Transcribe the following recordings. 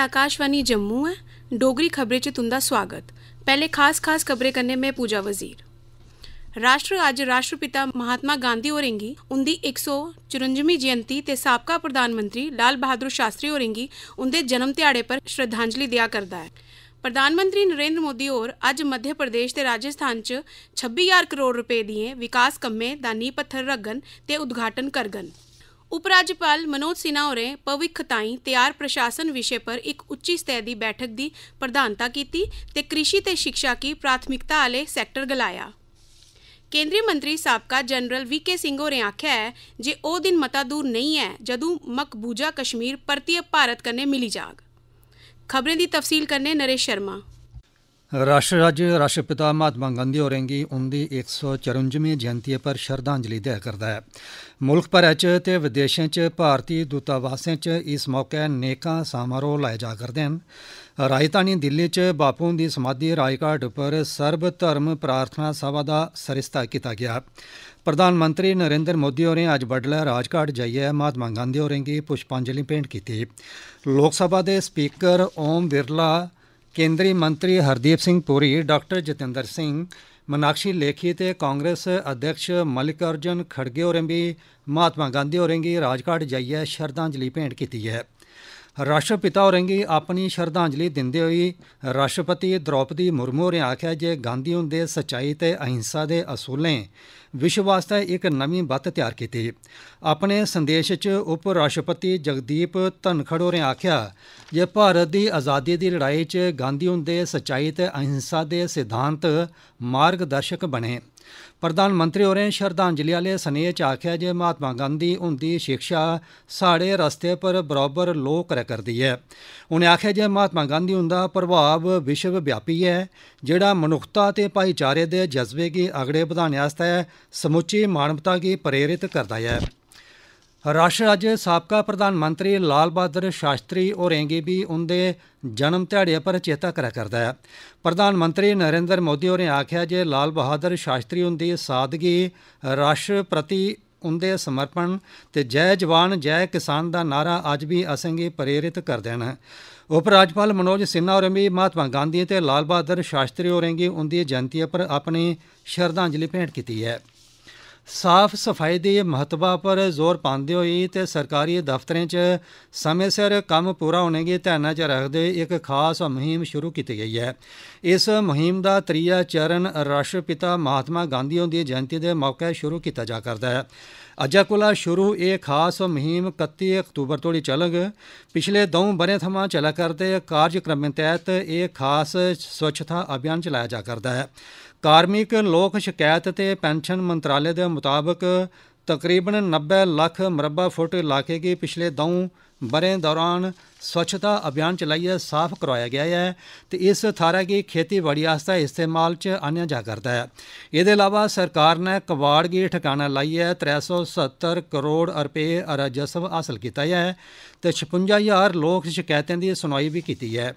आकाशवाणी जम्मू है डोगरी खबरें च तुंदा स्वागत पहले खास खास खबरें कन्नै मैं पूजा वजीर राष्ट्र अज्ज राष्ट्रपिता महात्मा गांधी होरें गी उंदी 154वीं जयंती ते साबका प्रधानमंत्री लाल बहादुर शास्त्री होरें गी उंदे जन्म ध्याड़े पर श्रद्धांजलि देआ करदा ऐ ਪ੍ਰਧਾਨ ਮੰਤਰੀ ਨਰਿੰਦਰ ਮੋਦੀ ਹੋਰ ਅੱਜ ਮੱਧ ਪ੍ਰਦੇਸ਼ ਤੇ ਰਾਜਸਥਾਨ ਚ 26000 ਕਰੋੜ ਰੁਪਏ ਦੀਆਂ ਵਿਕਾਸ ਕੰਮੇ ਦਾ ਨੀਂਹ ਪੱਥਰ ਰੱਖਣ ਤੇ ਉਦਘਾਟਨ ਕਰਗਨ ਉਪਰਾਜਪਾਲ ਮਨੋਜ ਸਿਨਾ ਹੋਰੇ ਭਵਿੱਖ ਤਾਈਂ ਤਿਆਰ ਪ੍ਰਸ਼ਾਸਨ ਵਿਸ਼ੇ ਪਰ ਇੱਕ ਉੱਚੀ ਸਤਹ ਦੀ ਬੈਠਕ ਦੀ ਪ੍ਰਧਾਨਤਾ ਕੀਤੀ ਤੇ ਕ੍ਰਿਸ਼ੀ ਤੇ ਸਿੱਖਿਆ ਕੀ ਪ੍ਰਾਥਮਿਕਤਾ ਵਾਲੇ ਸੈਕਟਰ ਗਲਾਇਆ ਕੇਂਦਰੀ ਮੰਤਰੀ ਸਾਬਕਾ ਜਨਰਲ ਵੀ ਕੇ ਸਿੰਘ ਹੋਰੇ ਆਖਿਆ ਹੈ ਜੇ ਉਹ ਦਿਨ ਮਤਾ ਦੂਰ ਨਹੀਂ ਹੈ ਜਦੋਂ ਮਕਬੂਜਾ ਕਸ਼ਮੀਰ ਪਰਤੀਏ ਭਾਰਤ ਕਰਨੇ ਮਿਲੀ ਜਾਗ ਖਬਰਾਂ ਦੀ ਤਫਸੀਲ ਕਰਨੇ ਨਰੇਸ਼ ਸ਼ਰਮਾ ਰਾਸ਼ਟਰ ਅੱਜ ਰਾਸ਼ਟਰਪਿਤਾ ਮਹਾਤਮਾ ਗਾਂਧੀ ਹੋਰਾਂ ਦੀ ਉਨਦੀ 154ਵੀਂ ਜਯੰਤੀ ਪਰ ਸ਼ਰਧਾਂਜਲੀ ਦੇ ਕਰਦਾ ਹੈ। ਮੁਲਕ ਭਰ ਵਿੱਚ ਤੇ ਵਿਦੇਸ਼ਾਂ 'ਚ ਭਾਰਤੀ ਦੂਤਾਵਾਸਾਂ 'ਚ ਇਸ ਮੌਕੇ ਨੇਕਾ ਸਮਾਰੋਹ ਲਾਇਆ ਜਾ ਕਰਦੇ ਹਨ। ਰਾਜਧਾਨੀ ਦਿੱਲੀ 'ਚ ਬਾਪੂ ਦੀ ਸਮਾਧੀ ਰਾਜਘਾਟ 'ਤੇ ਸਰਬ ਧਰਮ ਪ੍ਰਾਰਥਨਾ ਸਭਾ ਦਾ ਸਰਿਸਤਾ ਕੀਤਾ ਗਿਆ। ਪ੍ਰਧਾਨ ਮੰਤਰੀ ਨਰਿੰਦਰ ਮੋਦੀ ਹੋਰੇ ਅੱਜ ਬੱਡਲਾ ਰਾਜਘਾਟ ਜਾਈਏ ਮਹਾਤਮਾ ਗਾਂਧੀ ਹੋਰਾਂ ਦੀ ਪੁਸ਼ਪਾਂਜਲੀ ਭੇਂਟ ਕੀਤੀ। ਲੋਕ ਸਭਾ ਦੇ ਸਪੀਕਰ ਓਮ ਵਿਰਲਾ ਕੇਂਦਰੀ ਮੰਤਰੀ ਹਰਦੀਪ ਸਿੰਘ ਪੁਰੀ ਡਾਕਟਰ ਜਤਿੰਦਰ ਸਿੰਘ ਮਨਾਕਸ਼ੀ ਲੇਖੀ ਤੇ ਕਾਂਗਰਸ ਅਧਿਕਸ਼ ਅਰਜਨ ਖੜਗੇ ਹੋਰੇ ਵੀ ਮਹਾਤਮਾ ਗਾਂਧੀ ਹੋਰੇ ਗੀ ਰਾਜਕਾਟ ਜਾਈਏ ਸ਼ਰਧਾਂਜਲੀ ਭੇਂਟ ਕੀਤੀ ਹੈ राष्ट्रपिता होरेंगी अपनी श्रद्धांजलि दिंदे होई राष्ट्रपति द्रौपदी मुर्मू होरें आखेआ जे गांधी हुंदे सच्चाई ते अहिंसा दे असूलें विश्व आस्तै इक नमीं बत्त तैयार कीती अपने संदेश च उपराष्ट्रपति जगदीप धनखड़ होरें आखेआ जे भारत दी आज़ादी दी लड़ाई च गांधी हुंदे सच्चाई ते अहिंसा दे सिद्धांत मार्गदर्शक बने ਪ੍ਰਧਾਨ ਮੰਤਰੀ ਹੋਰੇਂ ਸ਼ਰਧਾਂਜਲੀ ਵਾਲੇ ਸਨੇਹ ਚ ਆਖਿਆ ਜੇ ਮਹਾਤਮਾ ਗਾਂਧੀ ਹੁੰਦੀ ਸਿੱਖਿਆ ਸਾਡੇ ਰਸਤੇ ਪਰ ਬਰਾਬਰ ਲੋਕ ਰਹਿ ਕਰਦੀ ਹੈ ਉਹਨੇ ਆਖਿਆ ਜੇ ਮਹਾਤਮਾ ਗਾਂਧੀ ਹੁੰਦਾ ਪ੍ਰਭਾਵ ਵਿਸ਼ਵ ਵਿਆਪੀ ਹੈ ਜਿਹੜਾ ਮਨੁੱਖਤਾ ਤੇ ਭਾਈਚਾਰੇ ਦੇ ਜਜ਼ਬੇ ਕੀ ਅਗੜੇ ਵਧਾਣਿਆਸਤਾ ਹੈ ਸਮੁੱਚੀ ਮਾਨਵਤਾ ਕੀ ਪ੍ਰੇਰਿਤ ਕਰਦਾ ਹੈ ਰਾਸ਼ਟਰ ਅੱਜ ਸਾਬਕਾ ਪ੍ਰਧਾਨ ਮੰਤਰੀ ਲਾਲ ਬਹਾਦਰ ਸ਼ਾਸਤਰੀ ਹੋਰਾਂ ਦੇ ਵੀ ਉਹਦੇ ਜਨਮ ਦਿਹਾੜੇ ਪਰ ਚੇਤਾ ਕਰਾ ਕਰਦਾ ਹੈ ਪ੍ਰਧਾਨ ਮੰਤਰੀ ਨਰਿੰਦਰ ਮੋਦੀ ਹੋਰਾਂ ਆਖਿਆ ਜੇ ਲਾਲ ਬਹਾਦਰ ਸ਼ਾਸਤਰੀ ਹੁੰਦੀ ਸਾਦਗੀ ਰਾਸ਼ਟਰ ਪ੍ਰਤੀ ਉਹਦੇ ਸਮਰਪਣ ਤੇ ਜੈ ਜਵਾਨ ਜੈ ਕਿਸਾਨ ਦਾ ਨਾਰਾ ਅੱਜ ਵੀ ਅਸੰਗੇ ਪ੍ਰੇਰਿਤ ਕਰ ਦੇਣਾ ਉਪ ਰਾਜਪਾਲ ਮਨੋਜ ਸਿਨਹਾ ਹੋਰੇ ਵੀ ਮਹਾਤਮਾ ਗਾਂਧੀ ਤੇ ਲਾਲ ਬਹਾਦਰ ਸ਼ਾਸਤਰੀ ਹੋਰਾਂ ਦੀ ਜਨਤੀ ਪਰ ਆਪਣੀ ਸ਼ਰਧਾਂਜਲੀ ਭੇਟ ਕੀਤੀ ਹੈ ਸਾਫ਼ ਸਫਾਈ ਦੇ ਮਹੱਤਵ ਪਰ ਜ਼ੋਰ ਪਾਉਂਦੇ ਹੋਏ ਤੇ ਸਰਕਾਰੀ ਦਫ਼ਤਰਾਂ 'ਚ ਸਮੇਂ ਸਿਰ ਕੰਮ ਪੂਰਾ ਹੋਣੇ ਦੀ ਧਿਆਨ 'ਚ ਰੱਖਦੇ ਇੱਕ ਖਾਸ ਮੁਹਿੰਮ ਸ਼ੁਰੂ ਕੀਤੀ ਗਈ ਹੈ ਇਸ ਮੁਹਿੰਮ ਦਾ ਤਰੀਆ ਚਰਨ ਰਾਸ਼ਟਰਪਿਤਾ ਮਹਾਤਮਾ ਗਾਂਧੀ ਦੀ ਜਯੰਤੀ ਦੇ ਮੌਕੇ ਸ਼ੁਰੂ ਕੀਤਾ ਜਾ ਕਰਦਾ ਹੈ ਅੱਜਾ ਕੋਲਾ ਸ਼ੁਰੂ ਇਹ ਖਾਸ ਮਹਿਮ 31 ਅਕਤੂਬਰ ਤੋਂ ਤੋੜੀ ਚੱਲਗ ਪਿਛਲੇ ਦੋਂ ਬਰੇ ਥਮਾਂ ਚਲਾ ਕਰਦੇ ਕਾਰਜਕ੍ਰਮ ਤਹਿਤ ਇਹ ਖਾਸ ਸਵੱਛਤਾ ਅਭਿਆਨ ਚਲਾਇਆ ਜਾ ਕਰਦਾ ਹੈ ਕਾਰਮਿਕ ਲੋਕ ਸ਼ਿਕਾਇਤ ਤੇ ਪੈਨਸ਼ਨ ਮੰਤਰਾਲੇ ਦੇ ਮੁਤਾਬਕ ਤਕਰੀਬਨ 90 ਲੱਖ ਮਰਬਾ ਫੁੱਟ ਇਲਾਕੇ ਦੇ ਪਿਛਲੇ ਦੋਂ ਬਰੇ ਦੌਰਾਨ ਸਵੱਛਤਾ ਅਭਿਆਨ ਚਲਾਇਆ ਸਾਫ ਕਰਵਾਇਆ ਗਿਆ ਹੈ ਤੇ ਇਸ ਥਾਰਾ ਕੀ ਖੇਤੀਬਾੜੀ ਆਸਤਾ ਇਸਤੇਮਾਲ ਚ ਆਨਿਆ ਜਾ ਕਰਦਾ ਹੈ ਇਹਦੇ ਇਲਾਵਾ ਸਰਕਾਰ ਨੇ ਕਵਾੜ ਗੀ ਠਿਕਾਣਾ ਹੈ 370 ਕਰੋੜ ਰੁਪਏ ਅਰਜਸਵ ਹਾਸਲ ਕੀਤਾ ਹੈ ਤੇ 56000 ਲੋਕ ਸ਼ਿਕਾਇਤਾਂ ਦੀ ਸੁਣਵਾਈ ਵੀ ਕੀਤੀ ਹੈ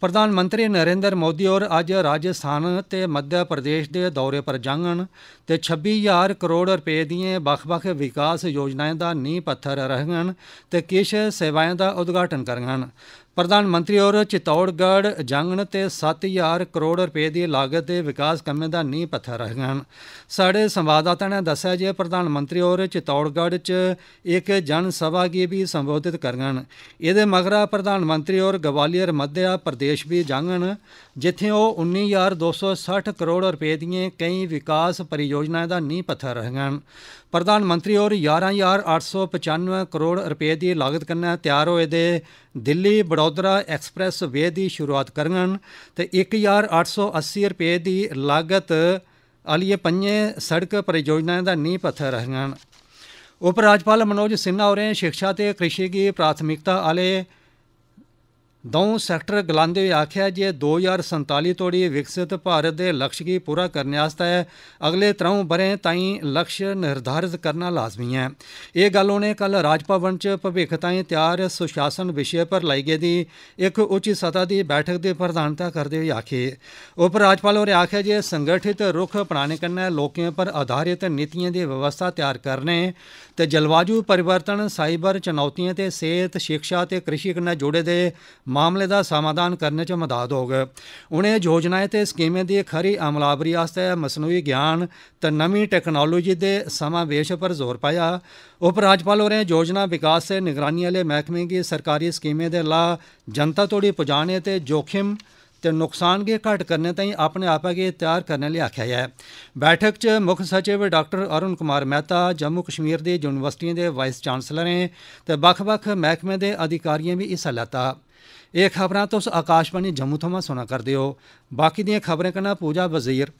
ਪ੍ਰਧਾਨ ਮੰਤਰੀ ਨਰਿੰਦਰ ਮੋਦੀ ਹੋਰ ਅੱਜ ਰਾਜਸਥਾਨ ਤੇ ਮੱਧ ਪ੍ਰਦੇਸ਼ ਦੇ ਦੌਰੇ ਪਰ ਜਾਣਗੇ ਤੇ 26000 ਕਰੋੜ ਰੁਪਏ ਦੀਆਂ ਵੱਖ-ਵੱਖ ਵਿਕਾਸ ਯੋਜਨਾਵਾਂ ਦਾ ਨੀਂਹ ਪੱਥਰ ਰੱਖਣਗੇ ਤੇ ਕਿਸ਼ ਸੇਵਾਵਾਂ ਦਾ ਉਦਘਾਟਨ ਕਰਨਗੇ ਪ੍ਰਧਾਨ ਮੰਤਰੀ ਹੋਰ ਚਿਤੌੜਗੜ ਜੰਗਣ ਤੇ 7000 ਕਰੋੜ ਰੁਪਏ ਦੀ ਲਾਗਤ ਦੇ ਵਿਕਾਸ ਕੰਮਾਂ ਦਾ ਨੀਂਹ ਪੱਥਰ ਰੱਖਣ ਸਾਡੇ ਸੰਵਾਦਦਾਤਾ ਨੇ ਦੱਸਿਆ ਜੇ ਪ੍ਰਧਾਨ ਮੰਤਰੀ ਹੋਰ ਚਿਤੌੜਗੜ 'ਚ ਇੱਕ ਜਨ ਸਭਾ ਕੀ ਵੀ ਸੰਬੋਧਿਤ ਕਰਨਗਣ ਇਹਦੇ ਮਗਰਾ ਪ੍ਰਧਾਨ ਮੰਤਰੀ ਹੋਰ ਗਵਾਲੀਅਰ ਮੱਧਿਆ ਪ੍ਰਦੇਸ਼ ਵੀ ਜਾਂਗਣ ਜਿੱਥੇ ਉਹ 19260 ਕਰੋੜ ਰੁਪਏ ਦੀਆਂ ਕਈ ਵਿਕਾਸ ਪਰਿਯੋਜਨਾਵਾਂ ਦਾ ਨੀਂਹ ਪੱਥਰ ਰੱਖਣ ਪ੍ਰਧਾਨ ਮੰਤਰੀ ਹੋਰ 11895 ਕਰੋੜ ਰੁਪਏ ਦੀ ਲਾਗਤ ਕੰਨਾਂ ਤਿਆਰ ਹੋਏ ਦੇ ਦਿੱਲੀ ਵਡੋਦਰਾ ਐਕਸਪ੍ਰੈਸ ਵੇ ਦੀ ਸ਼ੁਰੂਆਤ ਕਰਨਨ ਤੇ 1880 ਰੁਪਏ ਦੀ ਲਾਗਤ ਆਲੀਏ ਪੰਜੇ ਸੜਕ ਪਰਿਯੋਜਨਾ ਦਾ ਨੀਂਹ ਪੱਥਰ ਰਹਿਣਣ ਉਪ ਰਾਜਪਾਲ ਮਨੋਜ ਸਿन्हा ਹੋਰੇ ਸਿੱਖਿਆ ਤੇ ਕ੍ਰਿਸ਼ੀ ਦੀ ਪ੍ਰਾਥਮਿਕਤਾ ਵਾਲੇ ਦੋਂ ਸੈਕਟਰ ਗਲਾਂਦੇ ਹੋਏ ਆਖਿਆ ਜੇ 2047 ਤੋੜੀ ਵਿਕਸਿਤ ਭਾਰਤ ਦੇ ਲਕਸ਼ ਕੀ ਪੂਰਾ ਕਰਨ ਆਸਤਾ ਹੈ ਅਗਲੇ 3 ਬਰੇ ਤਾਈ ਲਕਸ਼ ਨਿਰਧਾਰਿਤ ਕਰਨਾ ਲਾਜ਼ਮੀ ਹੈ ਇਹ ਗੱਲ ਉਹਨੇ ਕੱਲ ਰਾਜ ਭਵਨ ਚ ਭਵਿੱਖ ਤਾਈਂ ਤਿਆਰ ਸੁਸ਼ਾਸਨ ਵਿਸ਼ੇ ਪਰ ਲਈ ਗਈ ਦੀ ਇੱਕ ਉੱਚ ਸਤਾ ਦੀ ਬੈਠਕ ਦੇ ਪ੍ਰਧਾਨਤਾ ਕਰਦੇ ਹੋਏ ਆਖੇ ਉਪ ਰਾਜਪਾਲ ਹੋਰੇ ਆਖਿਆ ਜੇ ਸੰਗਠਿਤ ਰੁਖ ਅਪਣਾਣੇ ਕੰਨਾ ਲੋਕਾਂ ਪਰ ਆਧਾਰਿਤ ਨੀਤੀਆਂ ਦੀ ਵਿਵਸਥਾ ਤਿਆਰ ਕਰਨੇ ਤੇ ਜਲਵਾਯੂ ਪਰਿਵਰਤਨ ਸਾਈਬਰ ਚੁਣੌਤੀਆਂ ਤੇ ਸਿਹਤ ਸਿੱਖਿਆ ਤੇ ਕ੍ਰਿਸ਼ੀ ਕੰਨਾ ਜੋੜੇ ਦੇ मामले दा समाधान करने च मदाद होग उनें योजनाएं ते स्कीमें दी खरी अमलावरी आस्तै मसनूई ज्ञान ते नमीं टैक्नालोजी दे समावेश पर जोर पाया उपराज्यपाल होरें योजना विकास ते निगरानी आह्ले मैह्कमे गी सरकारी स्कीमें दे लाह् जनता तोड़ी पुजाने ते जोखिम ते नुकसान गी घट्ट करने ताईं अपने आपा गी तैयार करने लेई आखेआ ऐ बैठक च मुक्ख सचिव डाक्टर अरूण कुमार मेहता जम्मू कश्मीर दी यूनिवर्सिटिएं दे वाईस चांसलरें ते बक्ख बक्ख मैह्कमें दे अधिकारिएं बी हिस्सा लैत्ता ਇਹ ਖਬਰਾਂ ਤੁਸੀਂ ਆਕਾਸ਼ਵਾਣੀ ਜੰਮੂ ਤੋਂ ਸੁਣਾ ਕਰਦੇ ਹੋ ਬਾਕੀ ਦੀਆਂ ਖਬਰਾਂ ਕਨਾ ਪੂਜਾ ਵਜ਼ੀਰ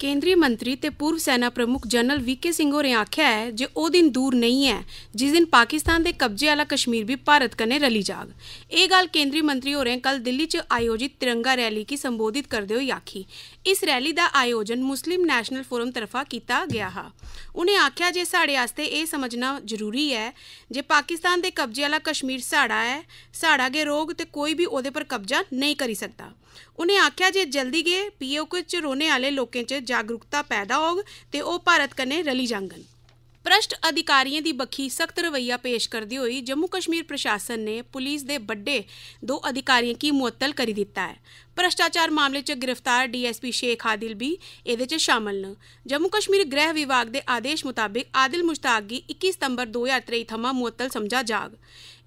ਕੇਂਦਰੀ ਮੰਤਰੀ ਤੇ ਪੂਰਵ ਸੈਨਾ ਪ੍ਰਮੁੱਖ ਜਨਰਲ ਵੀਕੇ ਸਿੰਘ ਹੋਰੇ ਆਖਿਆ ਹੈ ਜੇ ਉਹ ਦਿਨ ਦੂਰ ਨਹੀਂ ਹੈ ਜਿਸ ਦਿਨ ਪਾਕਿਸਤਾਨ ਦੇ ਕਬਜ਼ੇ ਵਾਲਾ ਕਸ਼ਮੀਰ ਵੀ ਭਾਰਤ ਕਨੇ ਰਲੀ ਜਾਗ ਇਹ ਗੱਲ ਕੇਂਦਰੀ ਮੰਤਰੀ ਹੋਰੇ ਕੱਲ ਦਿੱਲੀ 'ਚ ਆਯੋਜਿਤ ਤਿਰੰਗਾ ਰੈਲੀ ਕੀ ਸੰਬੋਧਿਤ ਕਰਦੇ ਹੋਏ ਆਖੀ ਇਸ ਰੈਲੀ ਦਾ ਆਯੋਜਨ ਮੁਸਲਿਮ ਨੈਸ਼ਨਲ ਫੋਰਮ ਤਰਫਾ ਕੀਤਾ ਗਿਆ ਹਾ ਉਹਨੇ ਆਖਿਆ ਜੇ ਸਾਡੇ ਵਾਸਤੇ ਇਹ ਸਮਝਣਾ ਜ਼ਰੂਰੀ ਹੈ ਜੇ ਪਾਕਿਸਤਾਨ ਦੇ ਕਬਜ਼ੇ ਵਾਲਾ ਕਸ਼ਮੀਰ ਸਾਡਾ ਹੈ ਸਾਡਾ ਗੇ ਰੋਗ ਤੇ ਕੋਈ ਵੀ ਉਹਦੇ ਪਰ ਕਬਜ਼ਾ ਨਹੀਂ ਕਰੀ ਸਕਦਾ ਉਨੇ ਆਖਿਆ ਜੇ ਜਲਦੀ ਗਏ ਪੀਓ ਕੁਝ ਰੋਨੇ ਵਾਲੇ ਲੋਕਾਂ ਚ ਜਾਗਰੂਕਤਾ ਪੈਦਾ ਹੋਗ ਤੇ ਉਹ ਭਾਰਤ ਕਨੇ ਰਲੀ ਜਾਂਗਨ ਭ੍ਰਸ਼ਟ ਅਧਿਕਾਰੀਆਂ ਦੀ ਬਖੀ ਸਖਤ ਰਵਈਆ ਪੇਸ਼ ਕਰਦੀ ਹੋਈ ਜੰਮੂ ਕਸ਼ਮੀਰ ਪ੍ਰਸ਼ਾਸਨ ਨੇ ਪੁਲਿਸ ਦੇ ਵੱਡੇ ਦੋ ਅਧਿਕਾਰੀਆਂ ਕੀ ਮੁਅੱਤਲ ਕਰ ਦਿੱਤਾ ਹੈ ਭ੍ਰਸ਼ਟਾਚਾਰ ਮਾਮਲੇ 'ਚ ਗ੍ਰਿਫਤਾਰ ਡੀਐਸਪੀ ਸ਼ੇਖ ਆਦਿਲ ਵੀ ਇਹਦੇ 'ਚ ਸ਼ਾਮਲ ਨੇ ਜੰਮੂ ਕਸ਼ਮੀਰ ਗ੍ਰਹਿ ਵਿਭਾਗ ਦੇ ਆਦੇਸ਼ ਮੁਤਾਬਿਕ ਆਦਿਲ ਮੁਸ਼ਤਾਕ ਦੀ 21 ਸਤੰਬਰ 2023 ਥਮਾ ਮੁਅੱਤਲ ਸਮਝਾ ਜਾਗ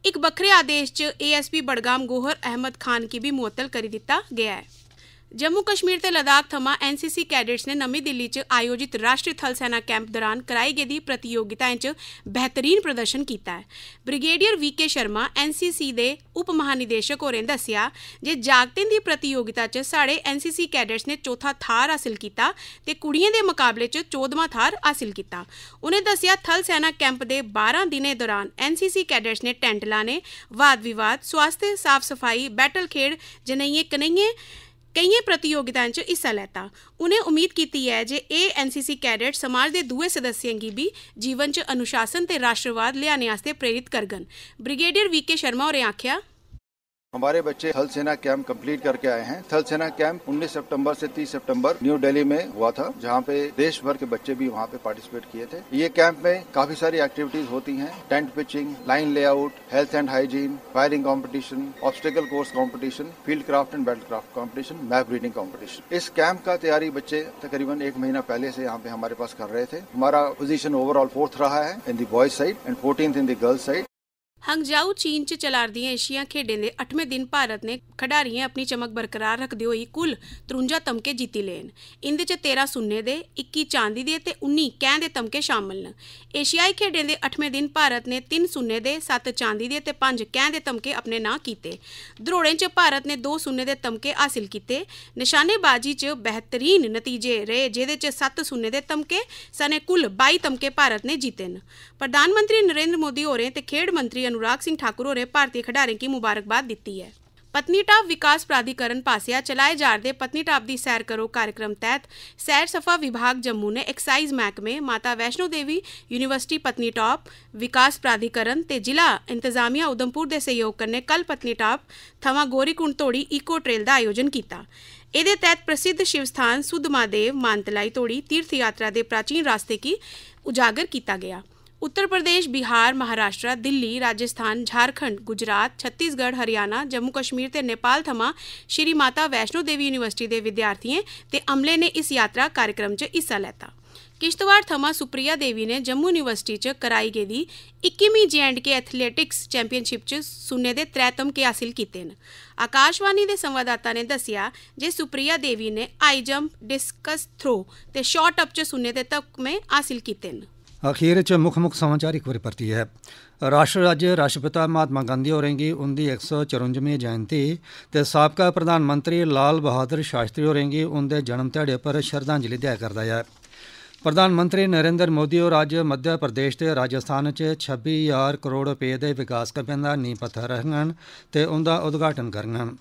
ਇੱਕ ਵੱਖਰੇ ਆਦੇਸ਼ 'ਚ ਏਐਸਪੀ ਬੜਗਾਮ ਗੋਹਰ ਅਹਿਮਦ ਖਾਨ ਕੀ ਵੀ ਮੁਅੱਤਲ ਕਰ ਦਿੱਤਾ ਗਿਆ ਹੈ ਜੰਮੂ ਕਸ਼ਮੀਰ ਤੇ ਲਦਾਖ ਥਮਾ ਐਨਸੀਸੀ ਕੈਡਟਸ ਨੇ ਨਵੀਂ ਦਿੱਲੀ 'ਚ ਆਯੋਜਿਤ ਰਾਸ਼ਟਰੀ ਥਲ ਸੈਨਾ ਕੈਂਪ ਦੌਰਾਨ ਕਰਾਈ ਗਈ ਦੀ ਪ੍ਰਤੀਯੋਗਿਤਾ 'ਚ ਬਿਹਤਰੀਨ ਪ੍ਰਦਰਸ਼ਨ ਕੀਤਾ ਹੈ ਬ੍ਰਿਗੇਡੀਅਰ ਵੀਕੇ ਸ਼ਰਮਾ ਐਨਸੀਸੀ ਦੇ ਉਪ ਮਹਾਨਿਦੇਸ਼ਕ ਹੋਰੇ ਦੱਸਿਆ ਜੇ ਜਾਗਤਨ ਦੀ ਪ੍ਰਤੀਯੋਗਿਤਾ 'ਚ ਸਾਡੇ ਐਨਸੀਸੀ ਕੈਡਟਸ ਨੇ ਚੌਥਾ ਥਾਰ ਹਾਸਲ ਕੀਤਾ ਤੇ ਕੁੜੀਆਂ ਦੇ ਮੁਕਾਬਲੇ 'ਚ 14ਵਾਂ ਥਾਰ ਹਾਸਲ ਕੀਤਾ ਉਹਨੇ ਦੱਸਿਆ ਥਲ ਸੈਨਾ ਕੈਂਪ ਦੇ 12 ਦਿਨੇ ਦੌਰਾਨ ਐਨਸੀਸੀ ਕੈਡਟਸ ਨੇ ਟੈਂਟ ਲਾਣੇ ਵਾਦ ਵਿਵਾਦ ਸਵਾਸਥ ਸਾਫ ਸਫਾਈ ਬੈਟਲ ਖੇਡ ਜਨਈਏ ਕਨਈਏ ਕਈਆਂ ਪ੍ਰਤੀਯੋਗਿਤਾਵਾਂ 'ਚ ਹਿੱਸਾ ਲੈਤਾ ਉਹਨੇ ਉਮੀਦ ਕੀਤੀ ਹੈ ਜੇ ਇਹ ਐਨਸੀਸੀ ਕੈਡਟ ਸਮਾਜ ਦੇ ਦੂਏ ਸਦੱਸਿਆਂ ਕੀ ਵੀ ਜੀਵਨ 'ਚ ਅਨੁਸ਼ਾਸਨ ਤੇ ਰਾਸ਼ਟਰਵਾਦ ਲਿਆਣੇ ਵਾਸਤੇ ਪ੍ਰੇਰਿਤ ਕਰਗਨ ਬ੍ਰਿਗੇਡੀਅਰ ਵੀਕੇ ਸ਼ਰਮਾ ਹੋਰੇ ਆਖਿਆ हमारे बच्चे थल सेना कैंप कंप्लीट करके आए हैं थल सेना कैंप 19 सितंबर से 30 सितंबर न्यू दिल्ली में हुआ था जहां पे देश भर के बच्चे भी वहां पे पार्टिसिपेट किए थे ये कैंप में काफी सारी एक्टिविटीज होती हैं tent pitching line layout health and hygiene firing competition obstacle course competition field craft and battle craft competition map reading competition इस कैंप का तैयारी बच्चे तकरीबन एक महीना पहले से यहाँ पे हमारे पास कर रहे थे हमारा पोजिशन ओवरऑल फोर्थ रहा है in the boys side and fourteen in the girls side Hangzhou ਚੀਨ 'ਚ ਚਲਾਰਦੀਆਂ ਏਸ਼ੀਆ ਖੇਡਾਂ ਦੇ 8ਵੇਂ ਦਿਨ ਭਾਰਤ ਨੇ ਖਿਡਾਰੀਆਂ ਆਪਣੀ ਚਮਕ ਬਰਕਰਾਰ ਰੱਖਦੇ ਹੋਏ ਕੁੱਲ 53 ਤਮਕੇ ਜਿੱਤੀ ਲੈਣ ਇੰਦੇ 'ਚ 13 ਸੁੰਨੇ ਦੇ 21 ਚਾਂਦੀ ਦੇ ਤੇ 19 ਕਹਿ ਦੇ ਤਮਕੇ ਸ਼ਾਮਲ ਨੇ ਏਸ਼ੀਆਈ ਖੇਡਾਂ ਦੇ 8ਵੇਂ ਦਿਨ ਭਾਰਤ ਨੇ 3 ਸੁੰਨੇ ਦੇ 7 ਚਾਂਦੀ ਦੇ ਤੇ 5 ਕਹਿ ਦੇ ਤਮਕੇ ਆਪਣੇ ਨਾਂ ਕੀਤੇ ਦਰੋੜੇ 'ਚ ਭਾਰਤ ਨੇ 2 ਸੁੰਨੇ ਦੇ ਤਮਕੇ ਹਾਸਲ ਕੀਤੇ ਨਿਸ਼ਾਨੇਬਾਜ਼ੀ 'ਚ ਬਿਹਤਰੀਨ ਨਤੀਜੇ ਰਹੇ ਜਿਹਦੇ 'ਚ 7 ਸੁੰਨੇ ਦੇ ਤਮਕੇ ਸਨੇ ਕੁੱਲ 22 ਤਮਕੇ ਭਾਰਤ ਨੇ ਜਿੱਤੇ ਨੇ ਪ੍ਰਧਾਨ ਮੰਤਰੀ ਨਰਿੰਦਰ ਮੋਦੀ ਹੋਰੇ ਤੇ ਖੇਡ ਮੰਤਰੀ अनुराग सिंह ठाकुर और भारतीय खिडारे की मुबारकबाद दी है पत्नीटाप विकास प्राधिकरण पासिया चलाए जा रहे पत्नीटाप की सैर करो कार्यक्रम तहत सैर सफा विभाग जम्मू ने एक्साइज महकमे माता वैष्णो देवी यूनिवर्सिटी पत्नीटाप विकास प्राधिकरण ते जिला इंतजामिया उधमपुर के सहयोग कन्ने कल पत्नीटाप थवा गोरीकुंड तोड़ी ईको ट्रेल का आयोजन किया ए तहत प्रसिद्ध शिव स्थान सुधमादेव मानतलाई तोड़ी तीर्थ यात्रा के प्राचीन रास्ते की उजागर किया गया ਉੱਤਰ ਪ੍ਰਦੇਸ਼ ਬਿਹਾਰ ਮਹਾਰਾਸ਼ਟਰ ਦਿੱਲੀ ਰਾਜਸਥਾਨ ਝਾਰਖੰਡ ਗੁਜਰਾਤ ਛੱਤੀਸਗੜ੍ਹ ਹਰਿਆਣਾ ਜੰਮੂ ਕਸ਼ਮੀਰ ਤੇ ਨੇਪਾਲ ਥਮਾ ਸ਼੍ਰੀ ਮਾਤਾ ਵੈਸ਼ਨੋ ਦੇਵੀ ਯੂਨੀਵਰਸਿਟੀ ਦੇ ਵਿਦਿਆਰਥੀਆਂ ਤੇ ਅਮਲੇ ਨੇ ਇਸ ਯਾਤਰਾ ਕਾਰਜਕ੍ਰਮ 'ਚ ਹਿੱਸਾ ਲਿਆ ਕਿਸ਼ਤਵਾਰ ਥਮਾ ਸੁਪ੍ਰਿਆ ਦੇਵੀ ਨੇ ਜੰਮੂ ਯੂਨੀਵਰਸਿਟੀ 'ਚ ਕਰਾਈ ਗਈ 21ਵੀਂ ਜੀਐਂਡਕੇ ਐਥਲੈਟਿਕਸ ਚੈਂਪੀਅਨਸ਼ਿਪ 'ਚ ਸੁਨੇ ਦੇ ਤ੍ਰੈਤਮ ਕੇ ਹਾਸਿਲ ਕੀਤੇ ਨੇ ਆਕਾਸ਼ਵਾਨੀ ਦੇ ਸੰਵਾਦਦਾਤਾ ਨੇ ਦੱਸਿਆ ਜੇ ਸੁਪ੍ਰਿਆ ਦੇਵੀ ਨੇ ਆਈ ਜੰਪ ਡਿਸਕਸ ਥਰੋ ਤੇ ਸ਼ਾਰਟ ਅਪ 'ਚ ਸੁਨੇ ਦੇ ਤੱਕ ਮੇ ਹਾਸਿਲ ਕੀਤੇ ਨੇ ਅਖੀਰ ਵਿੱਚ ਮੁੱਖ ਮੁੱਖ ਸਮਾਚਾਰ ਇੱਕ ਵਾਰੀ ਪਰਤੀ ਹੈ ਰਾਸ਼ਟਰ ਰਾਜ ਰਾਸ਼ਟਰਪਿਤਾ ਮਹਾਤਮਾ ਗਾਂਧੀ ਹੋਰਾਂ ਦੀ ਉਹਦੀ 154ਵੀਂ ਜਯੰਤੀ ਤੇ ਸਾਬਕਾ ਪ੍ਰਧਾਨ ਮੰਤਰੀ ਲਾਲ ਬਹਾਦਰ ਸ਼ਾਸਤਰੀ ਹੋਰਾਂ ਦੀ ਉਹਦੇ ਜਨਮ ਦਿਹਾੜੇ ਪਰ ਸ਼ਰਧਾਂਜਲੀ ਦਿਆ ਕਰਦਾ ਹੈ ਪ੍ਰਧਾਨ ਮੰਤਰੀ ਨਰਿੰਦਰ ਮੋਦੀ ਹੋਰ ਅੱਜ ਮੱਧ ਪ੍ਰਦੇਸ਼ ਤੇ ਰਾਜਸਥਾਨ ਚ 26000 ਕਰੋੜ ਰੁਪਏ ਦੇ ਵਿਕਾਸ ਕੰਮਾਂ ਦਾ ਨੀਂਹ ਪੱਥਰ ਰੱਖਣ ਤੇ ਉਹਦਾ ਉਦਘਾਟਨ ਕਰਨਗੇ।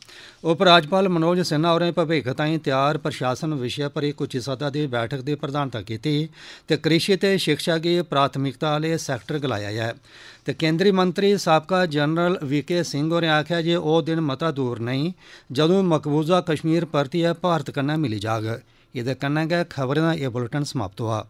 ਉਪ ਰਾਜਪਾਲ ਮਨੋਜ ਸਿਨਹਾ ਹੋਰੇ ਭਵਿੱਖਤਾਈ ਤਿਆਰ ਪ੍ਰਸ਼ਾਸਨ ਵਿਸ਼ੇ ਪਰ ਇੱਕ ਉੱਚ ਸਤਾ ਦੀ ਬੈਠਕ ਦੀ ਪ੍ਰਧਾਨਤਾ ਕੀਤੀ ਤੇ ਕ੍ਰਿਸ਼ੀ ਤੇ ਸਿੱਖਿਆ ਦੇ ਪ੍ਰਾਥਮਿਕਤਾ ਵਾਲੇ ਸੈਕਟਰ ਗਲਾਇਆ ਹੈ। ਤੇ ਕੇਂਦਰੀ ਮੰਤਰੀ ਸਾਬਕਾ ਜਨਰਲ ਵੀਕੇ ਸਿੰਘ ਹੋਰੇ ਆਖਿਆ ਜੇ ਉਹ ਦਿਨ ਮਤਾ ਦੂਰ ਨਹੀਂ ਜਦੋਂ ਮਕਬੂਜ਼ਾ ਕਸ਼ਮੀਰ ਪਰਤੀ ਹੈ ਭਾਰਤ ਕੰਨਾ ਮਿਲੀ ਜਾਗ। ਇਹਦੇ ਕਨੰਗਾ ਖਬਰਾਂ ਇਹ ਬੁਲੇਟਿਨ ਸਮਾਪਤ ਹੋਇਆ